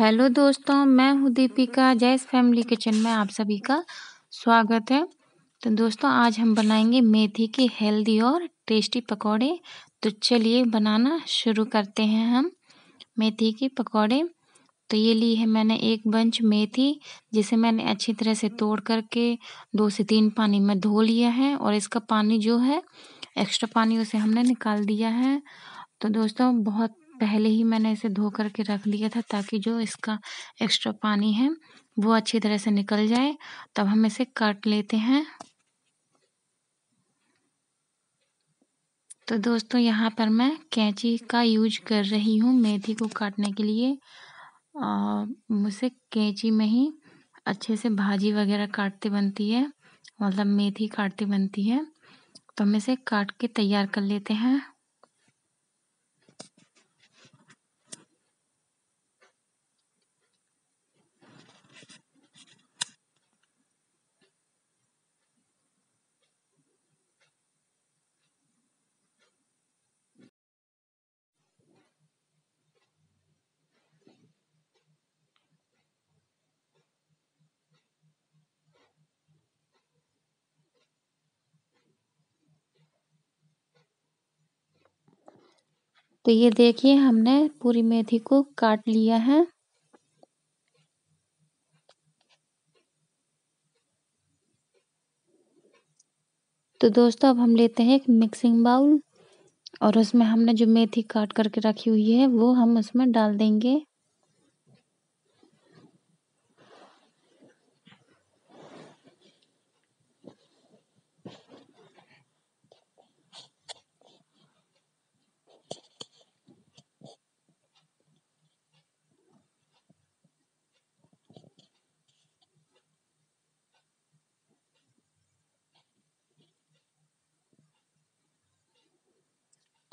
hello दोस्तों मैं हूँ दीपिका जैस फैमिली किचन में आप सभी का स्वागत है तो दोस्तों आज हम बनाएंगे मेथी के हेल्दी और टेस्टी पकौड़े तो चलिए बनाना शुरू करते हैं हम मेथी के पकौड़े तो ये ली है मैंने एक बंच मेथी जिसे मैंने अच्छी तरह से तोड़ करके दो से तीन पानी में धो लिया है और इसका पानी जो है एक्स्ट्रा पानी उसे हमने निकाल दिया है तो दोस्तों बहुत पहले ही मैंने इसे धो करके रख लिया था ताकि जो इसका एक्स्ट्रा पानी है वो अच्छी तरह से निकल जाए तब हम इसे काट लेते हैं तो दोस्तों यहाँ पर मैं कैंची का यूज कर रही हूँ मेथी को काटने के लिए मुझसे कैंची में ही अच्छे से भाजी वगैरह काटते बनती है मतलब मेथी काटती बनती है तो हम इसे काट के तैयार कर लेते हैं तो ये देखिए हमने पूरी मेथी को काट लिया है तो दोस्तों अब हम लेते हैं एक मिक्सिंग बाउल और उसमें हमने जो मेथी काट करके रखी हुई है वो हम उसमें डाल देंगे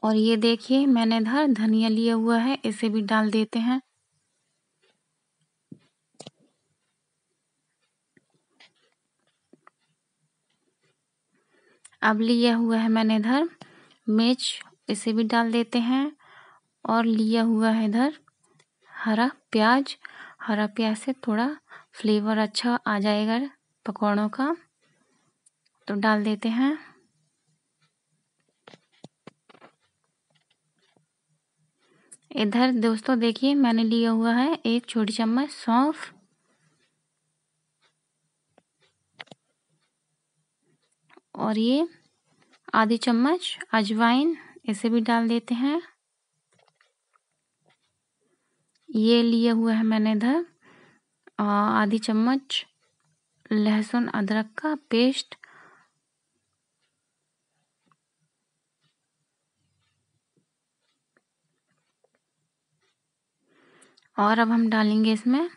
और ये देखिए मैंने इधर धनिया लिया हुआ है इसे भी डाल देते हैं अब लिया हुआ है मैंने इधर मिर्च इसे भी डाल देते हैं और लिया हुआ है इधर हरा प्याज हरा प्याज से थोड़ा फ्लेवर अच्छा आ जाएगा पकौड़ों का तो डाल देते हैं इधर दोस्तों देखिए मैंने लिया हुआ है एक छोटी चम्मच सौंफ और ये आधी चम्मच अजवाइन इसे भी डाल देते हैं ये लिए हुआ है मैंने इधर आधी चम्मच लहसुन अदरक का पेस्ट और अब हम डालेंगे इसमें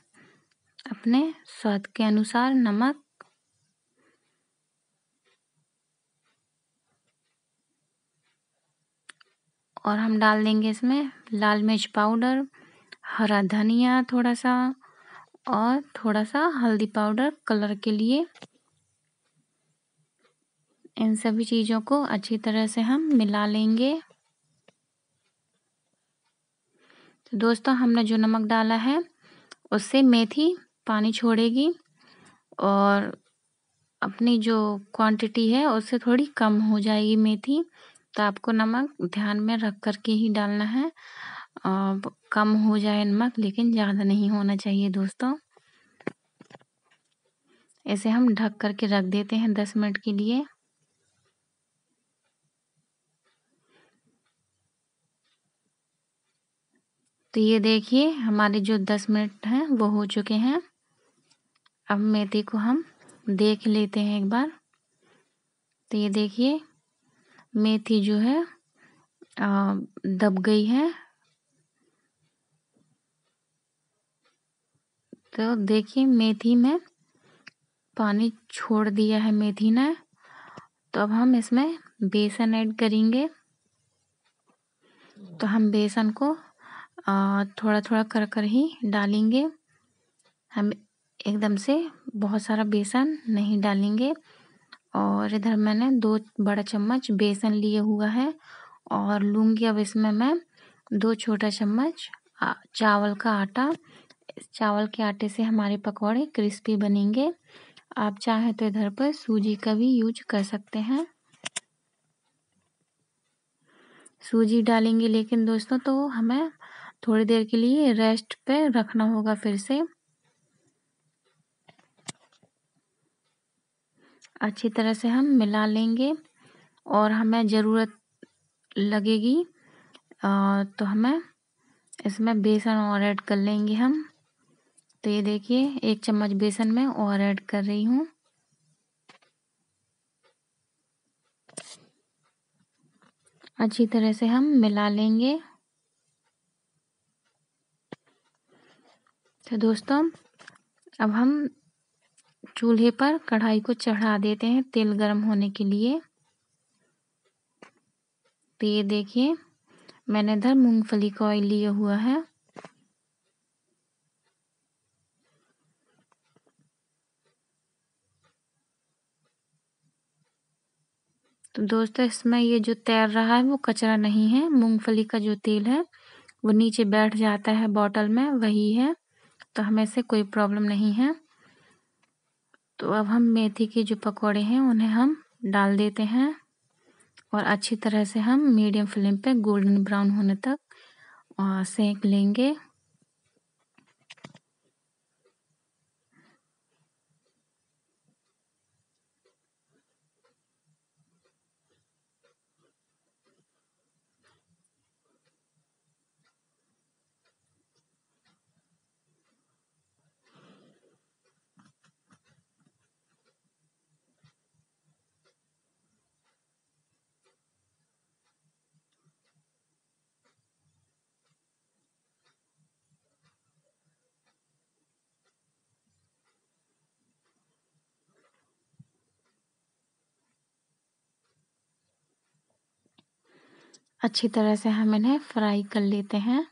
अपने स्वाद के अनुसार नमक और हम डाल देंगे इसमें लाल मिर्च पाउडर हरा धनिया थोड़ा सा और थोड़ा सा हल्दी पाउडर कलर के लिए इन सभी चीज़ों को अच्छी तरह से हम मिला लेंगे तो दोस्तों हमने जो नमक डाला है उससे मेथी पानी छोड़ेगी और अपनी जो क्वांटिटी है उससे थोड़ी कम हो जाएगी मेथी तो आपको नमक ध्यान में रख कर के ही डालना है और कम हो जाए नमक लेकिन ज़्यादा नहीं होना चाहिए दोस्तों ऐसे हम ढक कर के रख देते हैं दस मिनट के लिए तो ये देखिए हमारे जो दस मिनट हैं वो हो चुके हैं अब मेथी को हम देख लेते हैं एक बार तो ये देखिए मेथी जो है दब गई है तो देखिए मेथी में पानी छोड़ दिया है मेथी ने तो अब हम इसमें बेसन ऐड करेंगे तो हम बेसन को थोड़ा थोड़ा कर कर ही डालेंगे हम एकदम से बहुत सारा बेसन नहीं डालेंगे और इधर मैंने दो बड़ा चम्मच बेसन लिए हुआ है और लूँगी अब इसमें मैं दो छोटा चम्मच चावल का आटा चावल के आटे से हमारे पकौड़े क्रिस्पी बनेंगे आप चाहें तो इधर पर सूजी का भी यूज कर सकते हैं सूजी डालेंगे लेकिन दोस्तों तो हमें थोड़ी देर के लिए रेस्ट पे रखना होगा फिर से अच्छी तरह से हम मिला लेंगे और हमें ज़रूरत लगेगी तो हमें इसमें बेसन और ऐड कर लेंगे हम तो ये देखिए एक चम्मच बेसन में और ऐड कर रही हूँ अच्छी तरह से हम मिला लेंगे तो दोस्तों अब हम चूल्हे पर कढ़ाई को चढ़ा देते हैं तेल गर्म होने के लिए तो ये देखिए मैंने इधर मूंगफली का ऑयल लिया हुआ है तो दोस्तों इसमें ये जो तैर रहा है वो कचरा नहीं है मूंगफली का जो तेल है वो नीचे बैठ जाता है बॉटल में वही है तो हमें से कोई प्रॉब्लम नहीं है तो अब हम मेथी के जो पकौड़े हैं उन्हें हम डाल देते हैं और अच्छी तरह से हम मीडियम फ्लेम पे गोल्डन ब्राउन होने तक सेंक लेंगे अच्छी तरह से हम इन्हें फ्राई कर लेते हैं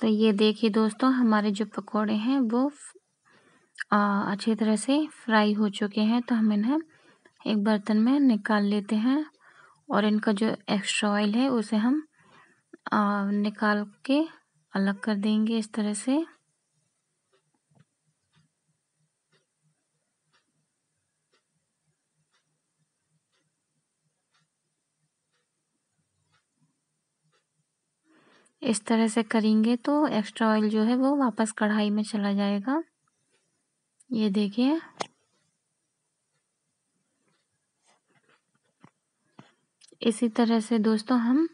तो ये देखिए दोस्तों हमारे जो पकोड़े हैं वो अच्छी तरह से फ्राई हो चुके हैं तो हम इन्हें एक बर्तन में निकाल लेते हैं और इनका जो एक्स्ट्रा ऑयल है उसे हम आ, निकाल के अलग कर देंगे इस तरह से इस तरह से करेंगे तो एक्स्ट्रा ऑयल जो है वो वापस कढ़ाई में चला जाएगा ये देखिए इसी तरह से दोस्तों हम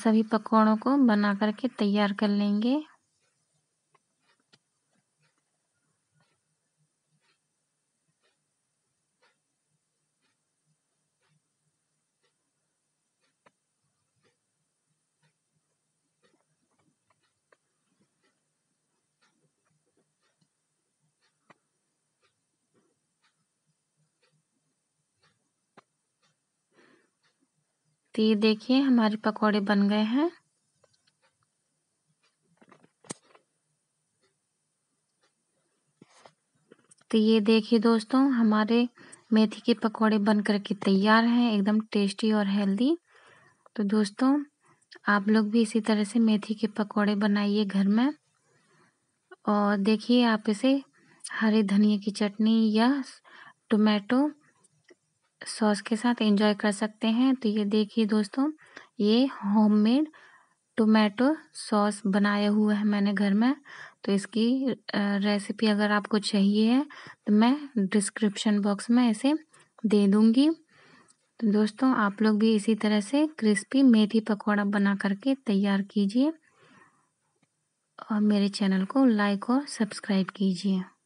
सभी पकौड़ों को बना करके तैयार कर लेंगे तो ये देखिए हमारे पकोड़े बन गए हैं तो ये देखिए दोस्तों हमारे मेथी के पकोड़े बन करके तैयार हैं एकदम टेस्टी और हेल्दी तो दोस्तों आप लोग भी इसी तरह से मेथी के पकोड़े बनाइए घर में और देखिए आप इसे हरे धनिया की चटनी या टोमेटो सॉस के साथ एंजॉय कर सकते हैं तो ये देखिए दोस्तों ये होममेड टोमेटो सॉस बनाया हुआ है मैंने घर में तो इसकी रेसिपी अगर आपको चाहिए है तो मैं डिस्क्रिप्शन बॉक्स में इसे दे दूँगी तो दोस्तों आप लोग भी इसी तरह से क्रिस्पी मेथी पकौड़ा बना करके तैयार कीजिए और मेरे चैनल को लाइक और सब्सक्राइब कीजिए